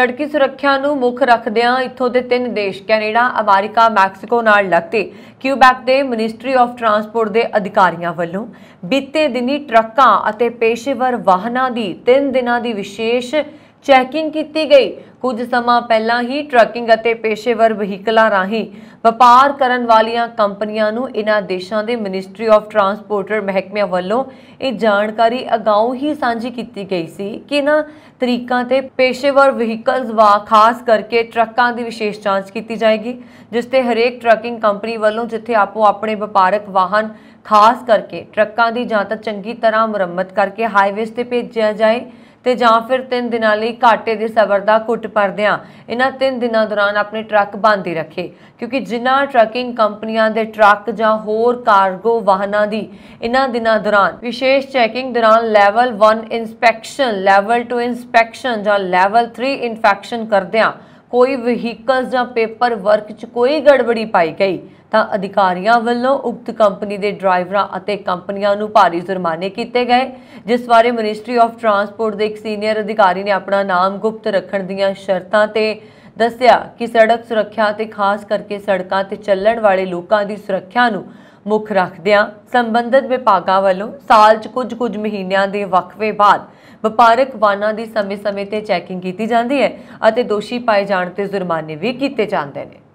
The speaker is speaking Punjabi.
ਸੜਕੀ ਸੁਰੱਖਿਆ ਨੂੰ ਮੁੱਖ ਰੱਖਦਿਆਂ ਇੱਥੋਂ ਦੇ ਤਿੰਨ ਦੇਸ਼ ਕੈਨੇਡਾ ਅਮਰੀਕਾ ਮੈਕਸੀਕੋ ਨਾਲ ਲੱਗਦੇ ਕਿਊਬੈਕ ਦੇ ਮਿਨਿਸਟਰੀ ਆਫ ਟਰਾਂਸਪੋਰਟ ਦੇ ਅਧਿਕਾਰੀਆਂ ਵੱਲੋਂ ਬੀਤੇ ਦਿਨੀ ਟਰੱਕਾਂ ਅਤੇ ਪੇਸ਼ੇਵਰ ਵਾਹਨਾਂ ਦੀ ਤਿੰਨ ਦਿਨਾਂ ਦੀ ਵਿਸ਼ੇਸ਼ ਚੈਕਿੰਗ ਕੀਤੀ ਗਈ ਕੁਝ ਸਮਾਂ ਪਹਿਲਾਂ ਹੀ ਟਰੱਕਿੰਗ ਅਤੇ ਪੇਸ਼ੇਵਰ ਵਹੀਕਲਾਂ ਰਾਹੀਂ ਵਪਾਰ ਕਰਨ ਵਾਲੀਆਂ ਕੰਪਨੀਆਂ ਨੂੰ ਇਹਨਾਂ ਦੇਸ਼ਾਂ ਦੇ ਮਿਨਿਸਟਰੀ ਆਫ ਟਰਾਂਸਪੋਰਟਰ ਮਹਿਕਮੇ ਵੱਲੋਂ ਇਹ ਜਾਣਕਾਰੀ ਅਗਾਊਂ ਹੀ ਸਾਂਝੀ ਕੀਤੀ ਗਈ ਸੀ ਕਿ ਇਹਨਾਂ ਤਰੀਕਾਂ ਤੇ ਪੇਸ਼ੇਵਰ ਵਹੀਕਲਸ ਵਾ ਖਾਸ ਕਰਕੇ ਟਰੱਕਾਂ ਦੀ ਵਿਸ਼ੇਸ਼ ਜਾਂਚ ਕੀਤੀ ਜਾਏਗੀ ਜਿਸ ਤੇ ਹਰੇਕ ਟਰੱਕਿੰਗ ਕੰਪਨੀ ਵੱਲੋਂ ਜਿੱਥੇ ਆਪੋ ਆਪਣੇ ਵਪਾਰਕ ਵਾਹਨ ਖਾਸ ਕਰਕੇ ਟਰੱਕਾਂ ਦੀ ਜਾਂ ਤਾਂ ਚੰਗੀ ਤਰ੍ਹਾਂ ਮੁਰੰਮਤ ਕਰਕੇ ਹਾਈਵੇਜ਼ ਤੇ ਭੇਜਿਆ ਜਾਏ ਤੇ ਜਾਂ ਫਿਰ 3 ਦਿਨਾਂ ਲਈ ਘਾਟੇ ਦੇ ਸਬਰ ਦਾ ਕੁੱਟ ਪਰਦਿਆਂ ਇਹਨਾਂ 3 ਦਿਨਾਂ ਦੌਰਾਨ ਆਪਣੇ ਟਰੱਕ ਬੰਦ ਹੀ ਰੱਖੇ ਕਿਉਂਕਿ ਜਿਨ੍ਹਾਂ ਟਰੱਕਿੰਗ ਕੰਪਨੀਆਂ ਦੇ ਟਰੱਕ ਜਾਂ ਹੋਰ ਕਾਰਗੋ ਵਾਹਨਾਂ ਦੀ ਇਹਨਾਂ ਦਿਨਾਂ ਦੌਰਾਨ ਵਿਸ਼ੇਸ਼ ਚੈਕਿੰਗ ਦੌਰਾਨ ਲੈਵਲ 1 ਇਨਸਪੈਕਸ਼ਨ ਲੈਵਲ 2 ਇਨਸਪੈਕਸ਼ਨ ਜਾਂ ਲੈਵਲ 3 ਇਨਫੈਕਸ਼ਨ ਕਰਦਿਆਂ ਕੋਈ ਵਹੀਕਲਸ ਜਾਂ ਪੇਪਰ ਵਰਕ 'ਚ ਕੋਈ ਗੜਬੜੀ ਪਾਈ ਗਈ ਤਾਂ ਅਧਿਕਾਰੀਆਂ ਵੱਲੋਂ ਉਕਤ ਕੰਪਨੀ ਦੇ ਡਰਾਈਵਰਾਂ ਅਤੇ ਕੰਪਨੀਆਂ ਨੂੰ ਭਾਰੀ ਜੁਰਮਾਨੇ ਕੀਤੇ ਗਏ ਜਿਸ ਬਾਰੇ ਮਿਨਿਸਟਰੀ ਆਫ ਟਰਾਂਸਪੋਰਟ ਦੇ ਇੱਕ ਸੀਨੀਅਰ ਅਧਿਕਾਰੀ ਨੇ ਆਪਣਾ ਨਾਮ ਗੁਪਤ ਰੱਖਣ ਦੀਆਂ ਸ਼ਰਤਾਂ ਤੇ ਦੱਸਿਆ ਕਿ ਸੜਕ ਸੁਰੱਖਿਆ ਤੇ ਖਾਸ ਕਰਕੇ ਸੜਕਾਂ ਤੇ ਚੱਲਣ ਵਾਲੇ ਲੋਕਾਂ ਦੀ ਸੁਰੱਖਿਆ ਨੂੰ ਮੁੱਖ ਰੱਖਦਿਆਂ ਸੰਬੰਧਿਤ ਵਿਭਾਗਾਂ ਵੱਲੋਂ ਸਾਲ 'ਚ ਕੁਝ-ਕੁਝ ਮਹੀਨਿਆਂ ਦੇ ਵਕਫੇ ਬਾਅਦ ਵਪਾਰਕ ਵਾਹਨਾਂ ਦੀ ਸਮੇਂ-ਸਮੇਂ ਤੇ ਚੈਕਿੰਗ ਕੀਤੀ ਜਾਂਦੀ ਹੈ ਅਤੇ ਦੋਸ਼ੀ ਪਾਏ ਜਾਣ ਤੇ ਜੁਰਮਾਨੇ ਵੀ ਕੀਤੇ ਜਾਂਦੇ ਨੇ